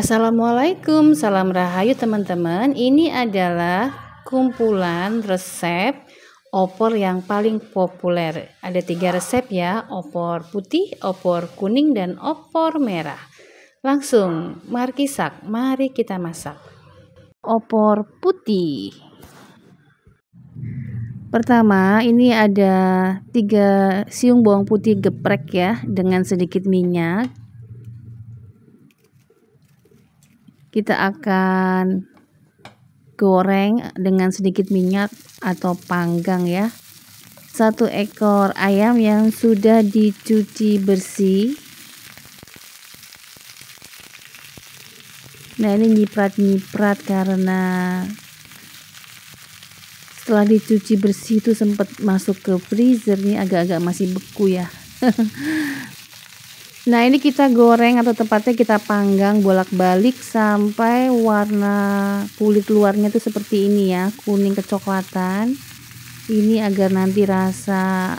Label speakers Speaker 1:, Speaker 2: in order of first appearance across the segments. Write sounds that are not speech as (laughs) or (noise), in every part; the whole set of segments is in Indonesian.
Speaker 1: Assalamualaikum, salam rahayu teman-teman. Ini adalah kumpulan resep opor yang paling populer. Ada tiga resep ya, opor putih, opor kuning, dan opor merah. Langsung, mari kisak, mari kita masak. Opor putih. Pertama, ini ada tiga siung bawang putih geprek ya, dengan sedikit minyak kita akan goreng dengan sedikit minyak atau panggang ya satu ekor ayam yang sudah dicuci bersih nah ini nyiprat-nyiprat karena setelah dicuci bersih itu sempat masuk ke freezer nih agak-agak masih beku ya (laughs) Nah ini kita goreng atau tepatnya kita panggang bolak-balik sampai warna kulit luarnya itu seperti ini ya kuning kecoklatan ini agar nanti rasa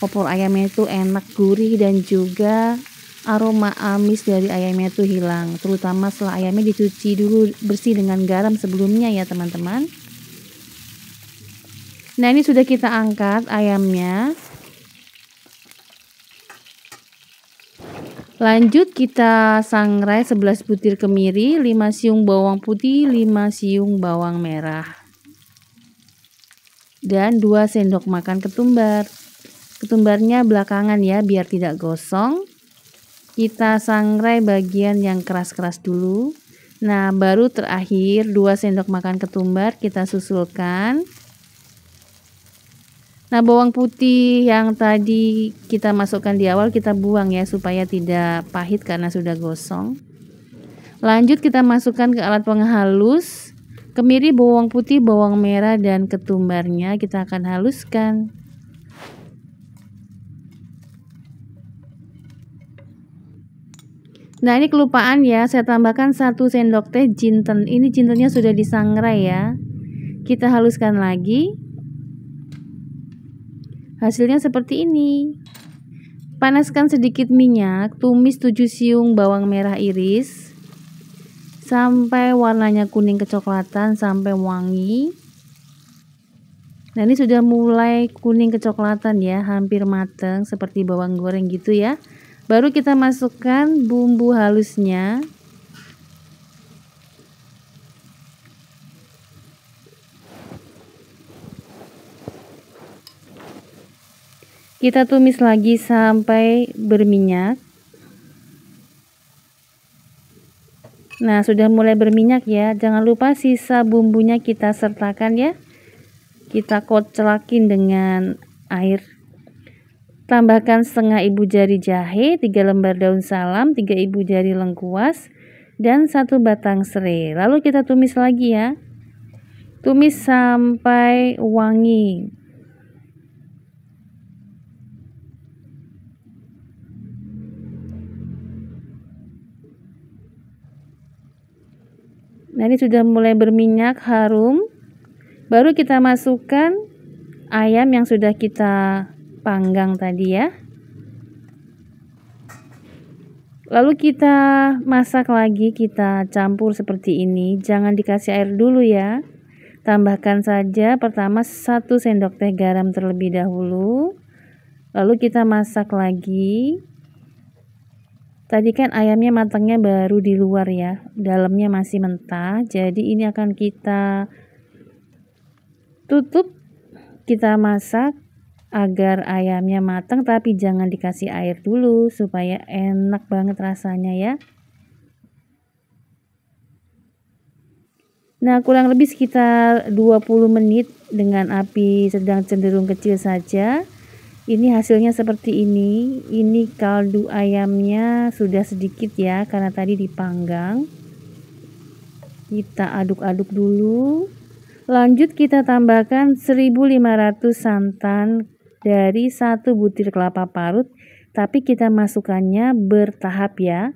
Speaker 1: opor ayamnya itu enak gurih dan juga aroma amis dari ayamnya itu hilang terutama setelah ayamnya dicuci dulu bersih dengan garam sebelumnya ya teman-teman nah ini sudah kita angkat ayamnya Lanjut kita sangrai 11 butir kemiri, 5 siung bawang putih, 5 siung bawang merah. Dan 2 sendok makan ketumbar. Ketumbarnya belakangan ya biar tidak gosong. Kita sangrai bagian yang keras-keras dulu. Nah, baru terakhir 2 sendok makan ketumbar kita susulkan. Nah, bawang putih yang tadi kita masukkan di awal kita buang ya supaya tidak pahit karena sudah gosong. Lanjut kita masukkan ke alat penghalus. Kemiri bawang putih, bawang merah dan ketumbarnya kita akan haluskan. Nah, ini kelupaan ya. Saya tambahkan satu sendok teh jinten. Ini jintennya sudah disangrai ya. Kita haluskan lagi. Hasilnya seperti ini. Panaskan sedikit minyak, tumis 7 siung bawang merah iris sampai warnanya kuning kecoklatan sampai wangi. Nah, ini sudah mulai kuning kecoklatan ya, hampir mateng seperti bawang goreng gitu ya. Baru kita masukkan bumbu halusnya. Kita tumis lagi sampai berminyak. Nah, sudah mulai berminyak ya. Jangan lupa sisa bumbunya kita sertakan ya. Kita kocelakin dengan air. Tambahkan setengah ibu jari jahe, 3 lembar daun salam, 3 ibu jari lengkuas, dan satu batang serai. Lalu kita tumis lagi ya. Tumis sampai wangi. Nah, ini sudah mulai berminyak harum. Baru kita masukkan ayam yang sudah kita panggang tadi ya. Lalu kita masak lagi, kita campur seperti ini. Jangan dikasih air dulu ya. Tambahkan saja pertama 1 sendok teh garam terlebih dahulu. Lalu kita masak lagi Tadi kan ayamnya matangnya baru di luar ya, dalamnya masih mentah. Jadi ini akan kita tutup, kita masak agar ayamnya matang tapi jangan dikasih air dulu supaya enak banget rasanya ya. Nah, kurang lebih sekitar 20 menit dengan api sedang cenderung kecil saja ini hasilnya seperti ini ini kaldu ayamnya sudah sedikit ya karena tadi dipanggang kita aduk-aduk dulu lanjut kita tambahkan 1500 santan dari satu butir kelapa parut tapi kita masukkannya bertahap ya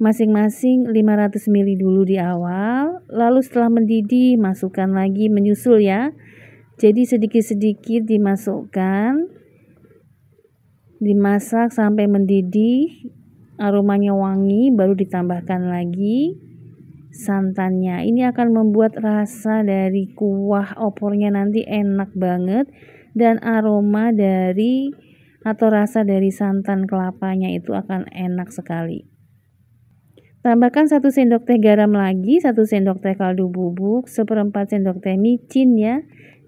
Speaker 1: masing-masing 500 ml dulu di awal lalu setelah mendidih masukkan lagi menyusul ya jadi sedikit-sedikit dimasukkan dimasak sampai mendidih aromanya wangi baru ditambahkan lagi santannya ini akan membuat rasa dari kuah opornya nanti enak banget dan aroma dari atau rasa dari santan kelapanya itu akan enak sekali Tambahkan satu sendok teh garam lagi, satu sendok teh kaldu bubuk, seperempat sendok teh micin ya,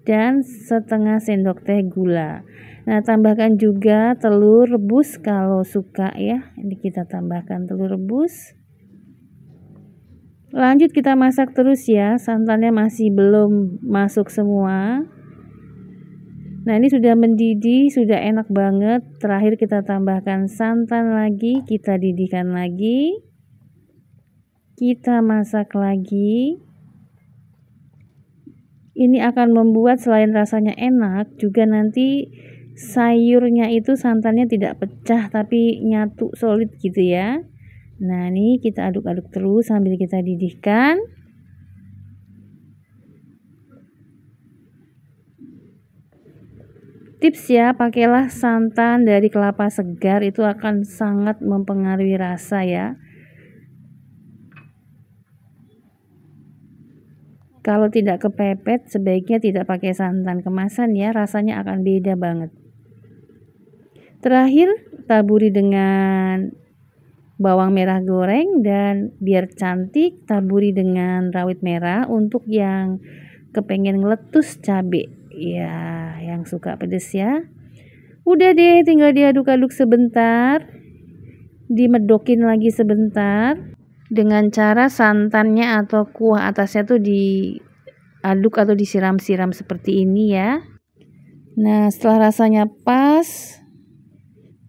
Speaker 1: dan setengah sendok teh gula. Nah, tambahkan juga telur rebus kalau suka ya. Ini kita tambahkan telur rebus. Lanjut kita masak terus ya. Santannya masih belum masuk semua. Nah, ini sudah mendidih, sudah enak banget. Terakhir kita tambahkan santan lagi, kita didihkan lagi. Kita masak lagi. Ini akan membuat selain rasanya enak, juga nanti sayurnya itu santannya tidak pecah tapi nyatu solid gitu ya. Nah, ini kita aduk-aduk terus sambil kita didihkan. Tips ya, pakailah santan dari kelapa segar itu akan sangat mempengaruhi rasa ya. Kalau tidak kepepet, sebaiknya tidak pakai santan kemasan ya, rasanya akan beda banget. Terakhir, taburi dengan bawang merah goreng dan biar cantik taburi dengan rawit merah untuk yang kepengen ngeletus cabe. Ya, yang suka pedes ya. Udah deh, tinggal diaduk-aduk sebentar. Dimedokin lagi sebentar dengan cara santannya atau kuah atasnya tuh diaduk atau disiram-siram seperti ini ya. Nah, setelah rasanya pas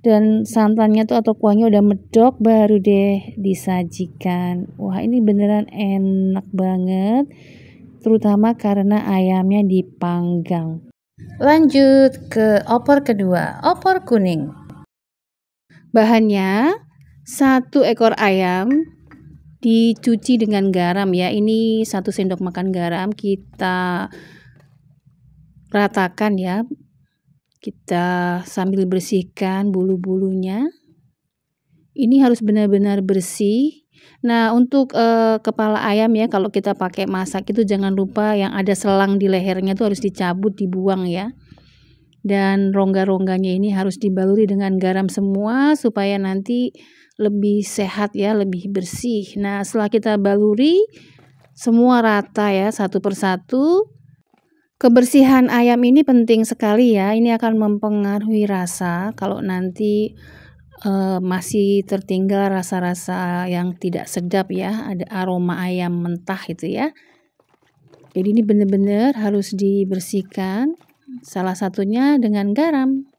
Speaker 1: dan santannya tuh atau kuahnya udah medok baru deh disajikan. Wah, ini beneran enak banget terutama karena ayamnya dipanggang. Lanjut ke opor kedua, opor kuning. Bahannya satu ekor ayam, dicuci dengan garam ya ini satu sendok makan garam kita ratakan ya kita sambil bersihkan bulu-bulunya ini harus benar-benar bersih Nah, untuk eh, kepala ayam ya, kalau kita pakai masak itu jangan lupa yang ada selang di lehernya itu harus dicabut, dibuang ya. Dan rongga-rongganya ini harus dibaluri dengan garam semua supaya nanti lebih sehat ya, lebih bersih. Nah, setelah kita baluri semua rata ya satu persatu. Kebersihan ayam ini penting sekali ya. Ini akan mempengaruhi rasa kalau nanti uh, masih tertinggal rasa-rasa yang tidak sedap ya, ada aroma ayam mentah itu ya. Jadi ini benar-benar harus dibersihkan. Salah satunya dengan garam.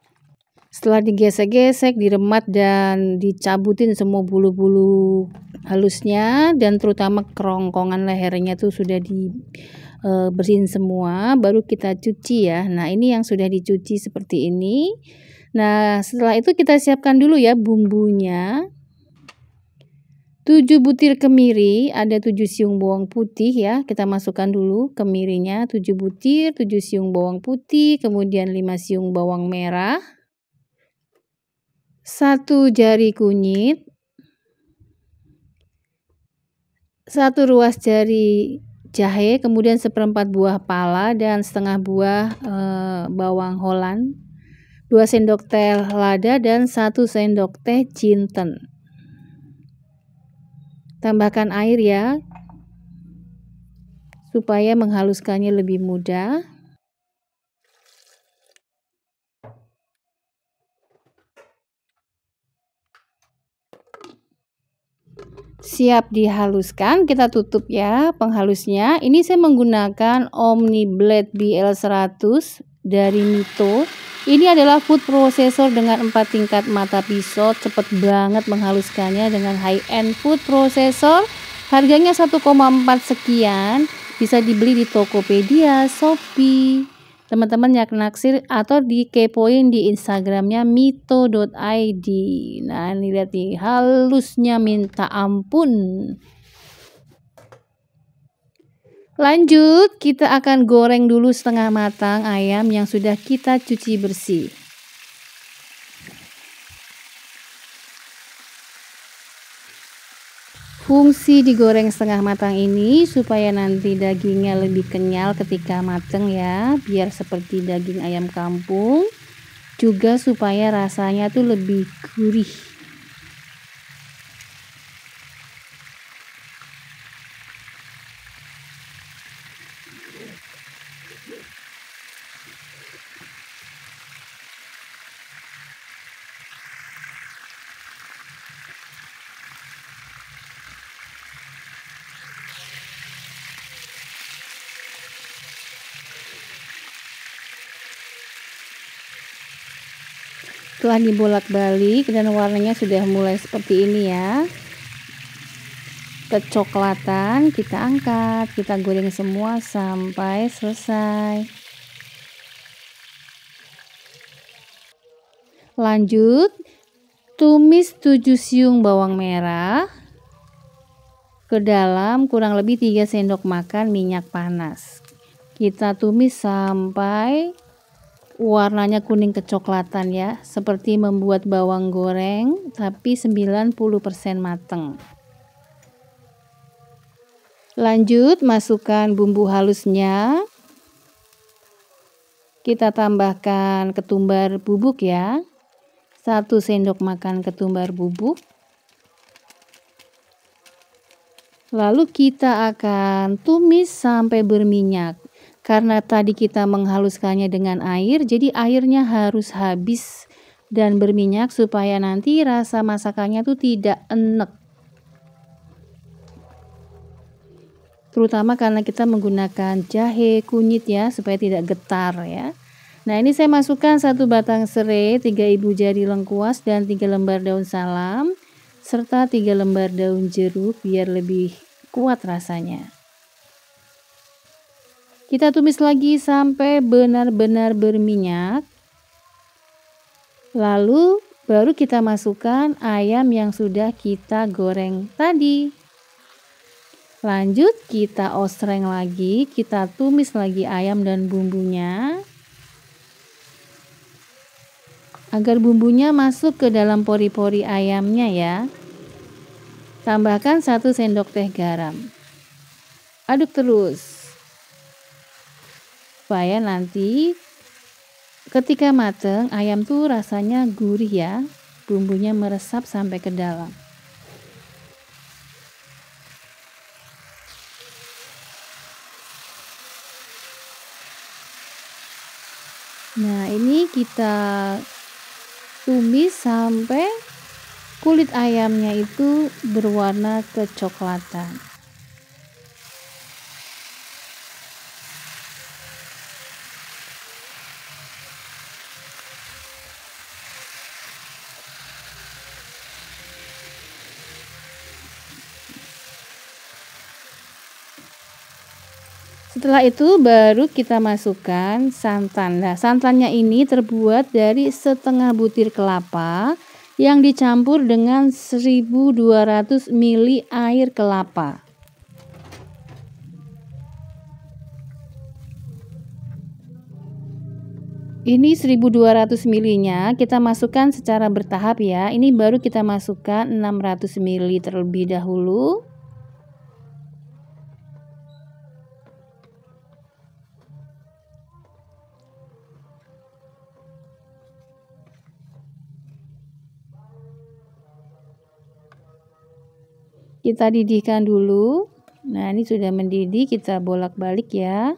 Speaker 1: Setelah digesek-gesek, diremat dan dicabutin semua bulu-bulu halusnya dan terutama kerongkongan lehernya tuh sudah dibersihin eh, semua, baru kita cuci ya. Nah, ini yang sudah dicuci seperti ini. Nah, setelah itu kita siapkan dulu ya bumbunya. 7 butir kemiri, ada 7 siung bawang putih ya. Kita masukkan dulu kemirinya, 7 butir, 7 siung bawang putih, kemudian 5 siung bawang merah, satu jari kunyit, satu ruas jari jahe, kemudian seperempat buah pala dan setengah buah e, bawang Holland, dua sendok teh lada dan satu sendok teh jinten. Tambahkan air ya, supaya menghaluskannya lebih mudah. siap dihaluskan, kita tutup ya penghalusnya. Ini saya menggunakan Omni Blade BL100 dari Mito. Ini adalah food processor dengan empat tingkat mata pisau, cepet banget menghaluskannya dengan high end food processor. Harganya 1,4 sekian, bisa dibeli di Tokopedia, Shopee teman-teman yang naksir atau dikepoin di Instagramnya mito.id nah ini lihat nih halusnya minta ampun lanjut kita akan goreng dulu setengah matang ayam yang sudah kita cuci bersih Fungsi digoreng setengah matang ini supaya nanti dagingnya lebih kenyal ketika mateng ya, biar seperti daging ayam kampung. Juga supaya rasanya tuh lebih gurih. Telah dibolak-balik dan warnanya sudah mulai seperti ini ya. Kecoklatan kita angkat, kita goreng semua sampai selesai. Lanjut, tumis 7 siung bawang merah ke dalam kurang lebih 3 sendok makan minyak panas. Kita tumis sampai warnanya kuning kecoklatan ya, seperti membuat bawang goreng tapi 90% mateng. Lanjut, masukkan bumbu halusnya. Kita tambahkan ketumbar bubuk ya. satu sendok makan ketumbar bubuk. Lalu kita akan tumis sampai berminyak. Karena tadi kita menghaluskannya dengan air, jadi airnya harus habis dan berminyak supaya nanti rasa masakannya tuh tidak enek. Terutama karena kita menggunakan jahe kunyit ya supaya tidak getar ya. Nah, ini saya masukkan satu batang serai, tiga ibu jari lengkuas dan tiga lembar daun salam serta tiga lembar daun jeruk biar lebih kuat rasanya. Kita tumis lagi sampai benar-benar berminyak. Lalu baru kita masukkan ayam yang sudah kita goreng tadi. Lanjut kita osreng lagi, kita tumis lagi ayam dan bumbunya. Agar bumbunya masuk ke dalam pori-pori ayamnya ya. Tambahkan 1 sendok teh garam. Aduk terus supaya nanti ketika mateng ayam tuh rasanya gurih ya bumbunya meresap sampai ke dalam Nah, ini kita tumis sampai kulit ayamnya itu berwarna kecoklatan. Setelah itu baru kita masukkan santan. Nah, santannya ini terbuat dari setengah butir kelapa yang dicampur dengan 1200 ml air kelapa. Ini 1200 ml-nya kita masukkan secara bertahap ya. Ini baru kita masukkan 600 ml terlebih dahulu. Kita didihkan dulu. Nah, ini sudah mendidih, kita bolak-balik ya.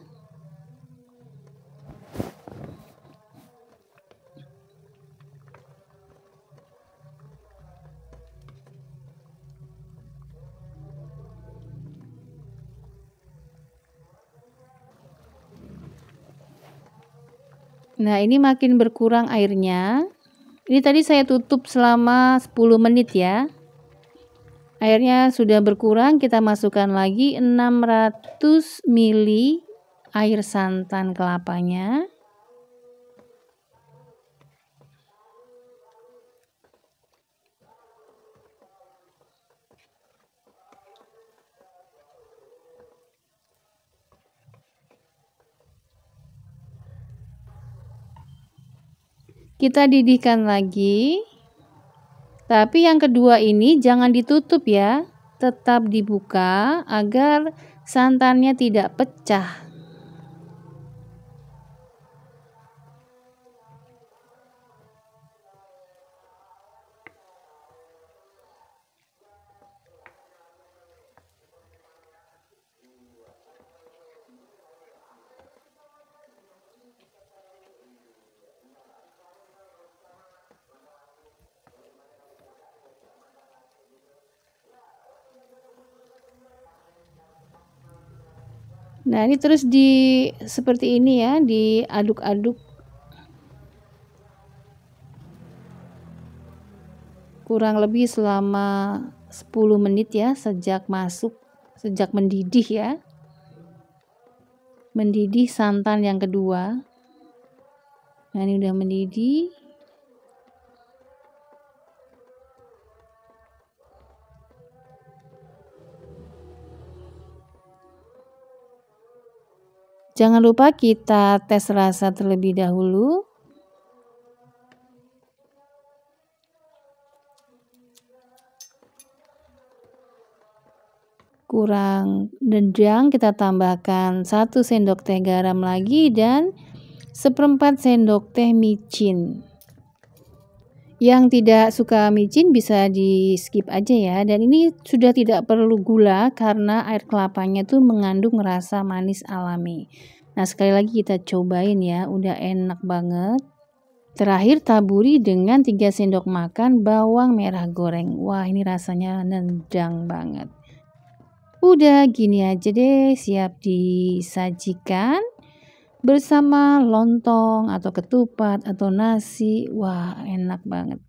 Speaker 1: Nah, ini makin berkurang airnya. Ini tadi saya tutup selama 10 menit ya. Airnya sudah berkurang, kita masukkan lagi 600 ml air santan kelapanya. Kita didihkan lagi. Tapi yang kedua ini jangan ditutup ya, tetap dibuka agar santannya tidak pecah. Nah, ini terus di seperti ini ya, diaduk-aduk. Kurang lebih selama 10 menit ya sejak masuk, sejak mendidih ya. Mendidih santan yang kedua. Nah, ini udah mendidih. Jangan lupa kita tes rasa terlebih dahulu. Kurang dendang kita tambahkan 1 sendok teh garam lagi dan seperempat sendok teh micin. Yang tidak suka micin bisa di skip aja ya. Dan ini sudah tidak perlu gula karena air kelapanya tuh mengandung rasa manis alami. Nah sekali lagi kita cobain ya, udah enak banget. Terakhir taburi dengan 3 sendok makan bawang merah goreng. Wah ini rasanya nendang banget. Udah gini aja deh siap disajikan bersama lontong atau ketupat atau nasi. Wah, enak banget.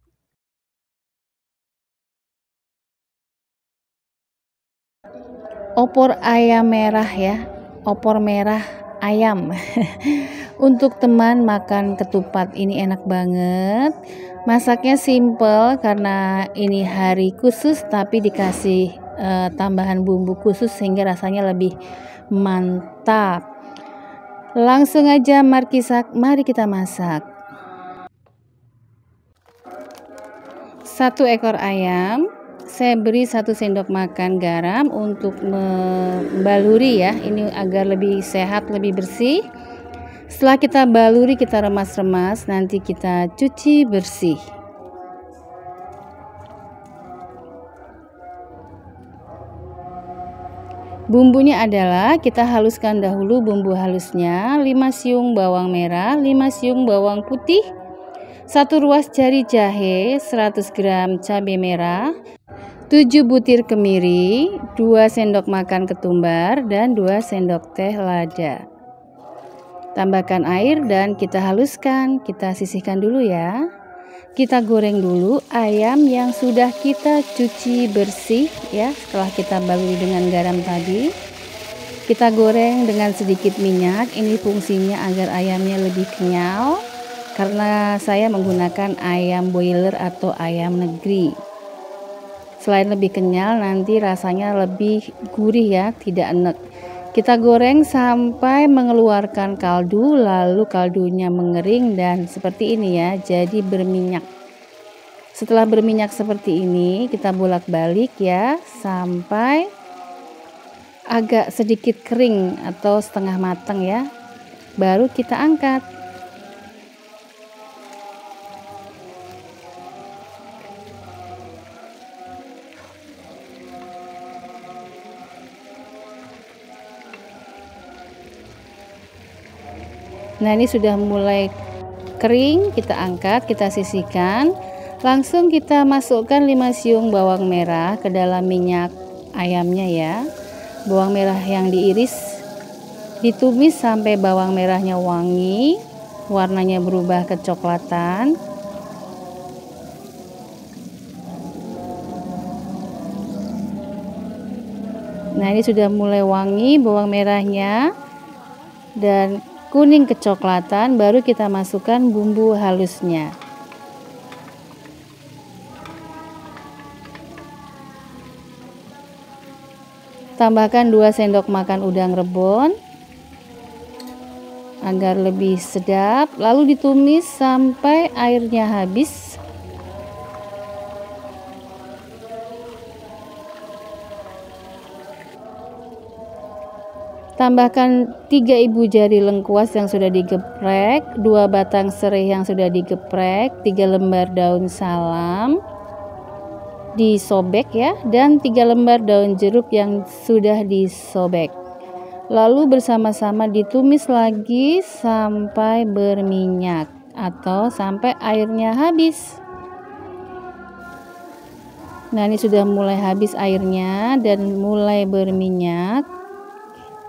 Speaker 1: Opor ayam merah ya, opor merah ayam. (laughs) Untuk teman makan ketupat ini enak banget. Masaknya simple karena ini hari khusus tapi dikasih uh, tambahan bumbu khusus sehingga rasanya lebih mantap. Langsung aja markisak, mari kita masak. Satu ekor ayam, saya beri satu sendok makan garam untuk membaluri ya, ini agar lebih sehat, lebih bersih. Setelah kita baluri, kita remas-remas, nanti kita cuci bersih. Bumbunya adalah kita haluskan dahulu bumbu halusnya 5 siung bawang merah, 5 siung bawang putih, 1 ruas jari jahe, 100 gram cabai merah, 7 butir kemiri, 2 sendok makan ketumbar, dan 2 sendok teh lada. Tambahkan air dan kita haluskan, kita sisihkan dulu ya kita goreng dulu ayam yang sudah kita cuci bersih ya setelah kita baluri dengan garam tadi kita goreng dengan sedikit minyak ini fungsinya agar ayamnya lebih kenyal karena saya menggunakan ayam boiler atau ayam negeri selain lebih kenyal nanti rasanya lebih gurih ya tidak enek kita goreng sampai mengeluarkan kaldu, lalu kaldunya mengering dan seperti ini ya, jadi berminyak. Setelah berminyak seperti ini, kita bolak-balik ya sampai agak sedikit kering atau setengah matang ya. Baru kita angkat. Nah ini sudah mulai kering, kita angkat, kita sisihkan. Langsung kita masukkan 5 siung bawang merah ke dalam minyak ayamnya ya. Bawang merah yang diiris ditumis sampai bawang merahnya wangi, warnanya berubah kecoklatan. Nah, ini sudah mulai wangi bawang merahnya dan kuning kecoklatan baru kita masukkan bumbu halusnya tambahkan 2 sendok makan udang rebon agar lebih sedap lalu ditumis sampai airnya habis Tambahkan 3 ibu jari lengkuas yang sudah digeprek, 2 batang serai yang sudah digeprek, 3 lembar daun salam disobek ya dan 3 lembar daun jeruk yang sudah disobek. Lalu bersama-sama ditumis lagi sampai berminyak atau sampai airnya habis. Nah, ini sudah mulai habis airnya dan mulai berminyak.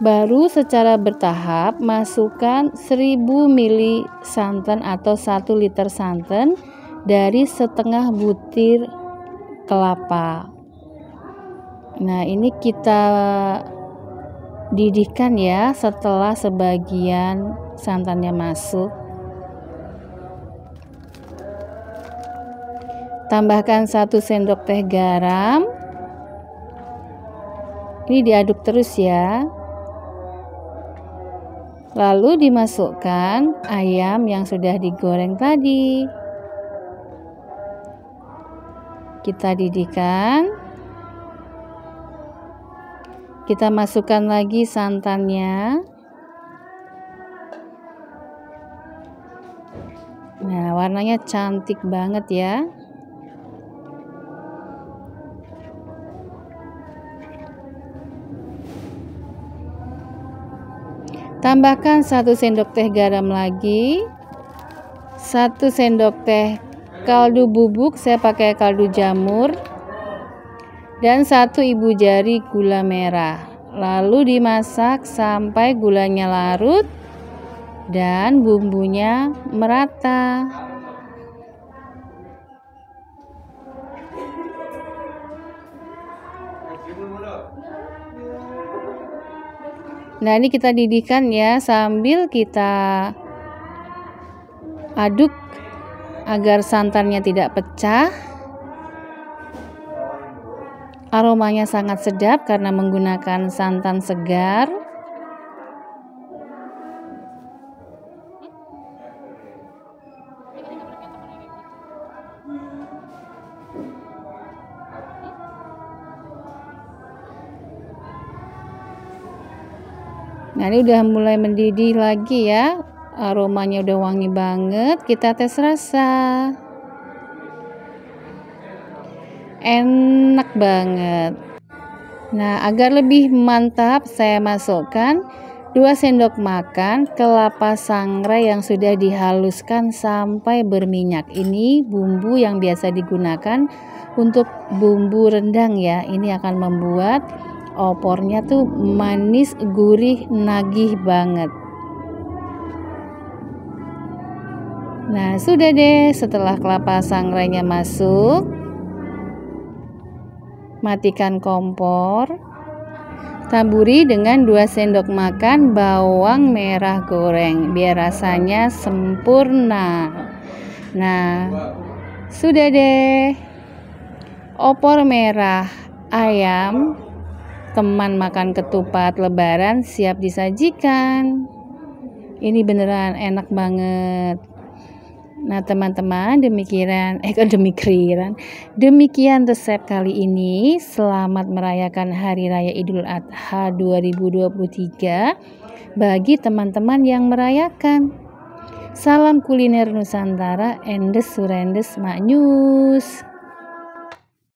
Speaker 1: Baru secara bertahap masukkan 1000 ml santan atau 1 liter santan dari setengah butir kelapa. Nah, ini kita didihkan ya setelah sebagian santannya masuk. Tambahkan 1 sendok teh garam. Ini diaduk terus ya. Lalu dimasukkan ayam yang sudah digoreng tadi. Kita didihkan. Kita masukkan lagi santannya. Nah, warnanya cantik banget ya. Tambahkan 1 sendok teh garam lagi. 1 sendok teh kaldu bubuk, saya pakai kaldu jamur. Dan 1 ibu jari gula merah. Lalu dimasak sampai gulanya larut dan bumbunya merata. Nah, ini kita didihkan ya sambil kita aduk agar santannya tidak pecah. Aromanya sangat sedap karena menggunakan santan segar. Nah, ini udah mulai mendidih lagi ya. Aromanya udah wangi banget. Kita tes rasa. Enak banget. Nah, agar lebih mantap saya masukkan 2 sendok makan kelapa sangrai yang sudah dihaluskan sampai berminyak. Ini bumbu yang biasa digunakan untuk bumbu rendang ya. Ini akan membuat opornya tuh manis gurih nagih banget nah sudah deh setelah kelapa sangrainya masuk matikan kompor taburi dengan 2 sendok makan bawang merah goreng biar rasanya sempurna nah sudah deh opor merah ayam Teman makan ketupat lebaran siap disajikan. Ini beneran enak banget. Nah teman-teman demikian eh demikian demikian resep kali ini selamat merayakan Hari Raya Idul Adha 2023 bagi teman-teman yang merayakan. Salam kuliner Nusantara, endes surendes maknyus.